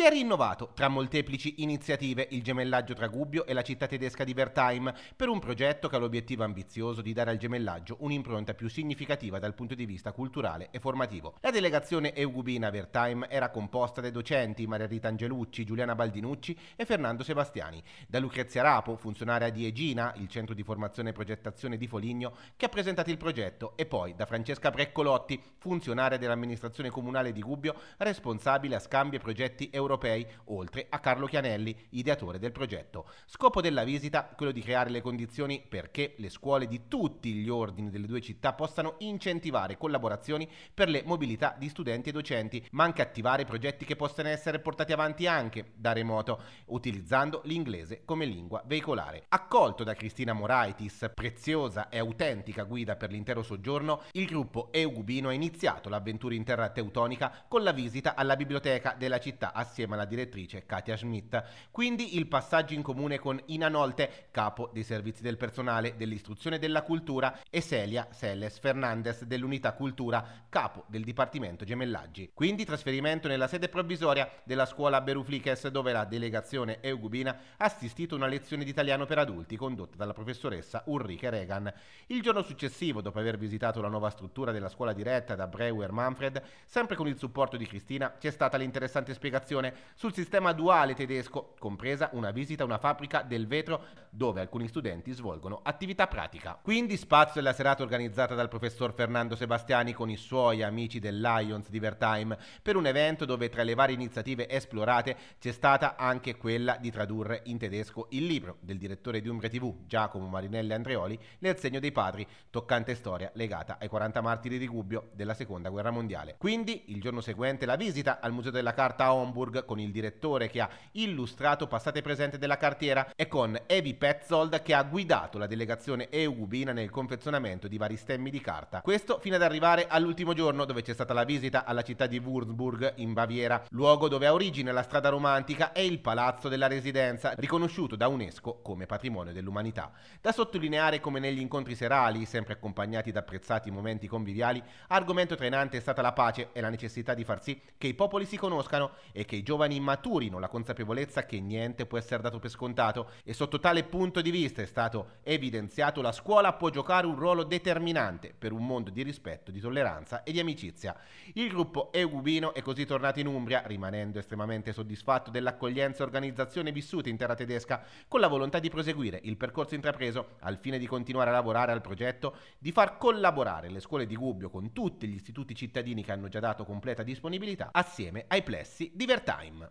si è rinnovato tra molteplici iniziative il gemellaggio tra Gubbio e la città tedesca di Wertheim per un progetto che ha l'obiettivo ambizioso di dare al gemellaggio un'impronta più significativa dal punto di vista culturale e formativo. La delegazione eugubina Wertheim era composta dai docenti Maria Rita Angelucci, Giuliana Baldinucci e Fernando Sebastiani, da Lucrezia Rapo, funzionaria di Egina, il centro di formazione e progettazione di Foligno, che ha presentato il progetto, e poi da Francesca Breccolotti, funzionaria dell'amministrazione comunale di Gubbio, responsabile a scambi e progetti europei europei, oltre a Carlo Chianelli, ideatore del progetto. Scopo della visita, quello di creare le condizioni perché le scuole di tutti gli ordini delle due città possano incentivare collaborazioni per le mobilità di studenti e docenti, ma anche attivare progetti che possano essere portati avanti anche da remoto, utilizzando l'inglese come lingua veicolare. Accolto da Cristina Moraitis, preziosa e autentica guida per l'intero soggiorno, il gruppo Eugubino ha iniziato l'avventura in terra teutonica con la visita alla biblioteca della città a assieme alla direttrice Katia Schmidt. Quindi il passaggio in comune con Ina Nolte, capo dei servizi del personale, dell'istruzione e della cultura, e Celia Selles Fernandez dell'unità cultura, capo del dipartimento gemellaggi. Quindi trasferimento nella sede provvisoria della scuola Berufliches dove la delegazione eugubina ha assistito a una lezione di italiano per adulti condotta dalla professoressa Ulrike Regan. Il giorno successivo, dopo aver visitato la nuova struttura della scuola diretta da Breuer Manfred, sempre con il supporto di Cristina, c'è stata l'interessante spiegazione informazione sul sistema duale tedesco, compresa una visita a una fabbrica del vetro dove alcuni studenti svolgono attività pratica. Quindi spazio alla serata organizzata dal professor Fernando Sebastiani con i suoi amici del Lions Divertime per un evento dove tra le varie iniziative esplorate c'è stata anche quella di tradurre in tedesco il libro del direttore di Umbria TV Giacomo Marinelli Andreoli nel segno dei padri, toccante storia legata ai 40 martiri di Gubbio della seconda guerra mondiale. Quindi il giorno seguente la visita al Museo della Carta a Homburg Salzburg con il direttore che ha illustrato passate e presente della cartiera e con Evi Petzold che ha guidato la delegazione eu EUBINA nel confezionamento di vari stemmi di carta. Questo fino ad arrivare all'ultimo giorno dove c'è stata la visita alla città di Würzburg in Baviera, luogo dove ha origine la strada romantica e il palazzo della residenza, riconosciuto da UNESCO come patrimonio dell'umanità. Da sottolineare come negli incontri serali, sempre accompagnati da apprezzati momenti conviviali, argomento trainante è stata la pace e la necessità di far sì che i popoli si conoscano e che i giovani maturino la consapevolezza che niente può essere dato per scontato e sotto tale punto di vista è stato evidenziato la scuola può giocare un ruolo determinante per un mondo di rispetto, di tolleranza e di amicizia. Il gruppo Eugubino è così tornato in Umbria, rimanendo estremamente soddisfatto dell'accoglienza e organizzazione vissuta in terra tedesca, con la volontà di proseguire il percorso intrapreso al fine di continuare a lavorare al progetto di far collaborare le scuole di Gubbio con tutti gli istituti cittadini che hanno già dato completa disponibilità assieme ai plessi divertenti time.